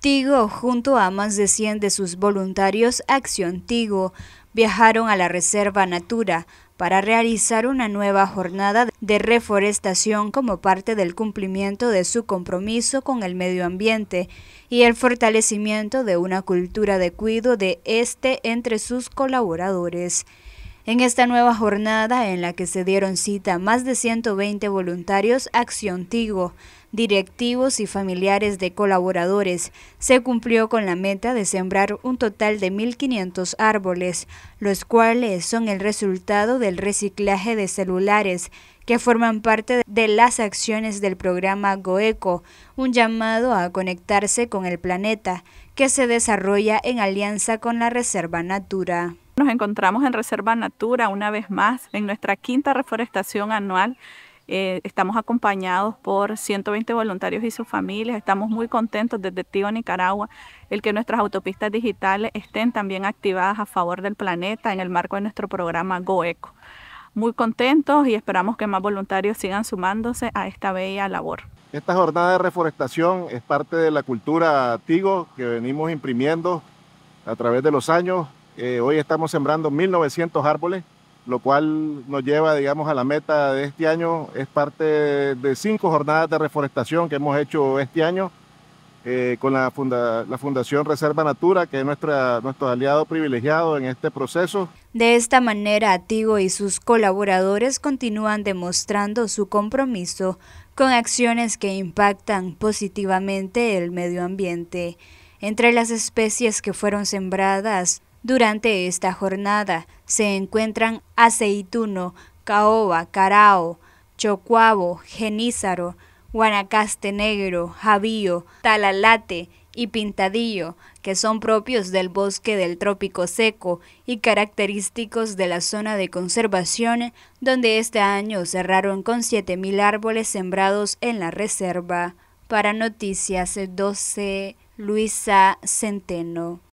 Tigo junto a más de 100 de sus voluntarios Acción Tigo viajaron a la Reserva Natura para realizar una nueva jornada de reforestación como parte del cumplimiento de su compromiso con el medio ambiente y el fortalecimiento de una cultura de cuidado de este entre sus colaboradores. En esta nueva jornada en la que se dieron cita más de 120 voluntarios Acción Tigo, directivos y familiares de colaboradores, se cumplió con la meta de sembrar un total de 1.500 árboles, los cuales son el resultado del reciclaje de celulares que forman parte de las acciones del programa GOECO, un llamado a conectarse con el planeta, que se desarrolla en alianza con la Reserva Natura. Nos encontramos en Reserva Natura una vez más en nuestra quinta reforestación anual. Eh, estamos acompañados por 120 voluntarios y sus familias. Estamos muy contentos desde Tío Nicaragua el que nuestras autopistas digitales estén también activadas a favor del planeta en el marco de nuestro programa GoEco. Muy contentos y esperamos que más voluntarios sigan sumándose a esta bella labor. Esta jornada de reforestación es parte de la cultura Tigo que venimos imprimiendo a través de los años eh, hoy estamos sembrando 1.900 árboles, lo cual nos lleva, digamos, a la meta de este año. Es parte de cinco jornadas de reforestación que hemos hecho este año eh, con la, Fundación Reserva Natura, que es nuestra, nuestro aliado privilegiado en este proceso. De esta manera, Tigo y sus colaboradores continúan demostrando su compromiso con acciones que impactan positivamente el medio ambiente. Entre las especies que fueron sembradas, durante esta jornada se encuentran Aceituno, Caoba, Carao, Chocuabo, Genízaro, Guanacaste Negro, Javío, Talalate y Pintadillo, que son propios del bosque del trópico seco y característicos de la zona de conservación, donde este año cerraron con 7.000 árboles sembrados en la reserva. Para Noticias 12, Luisa Centeno.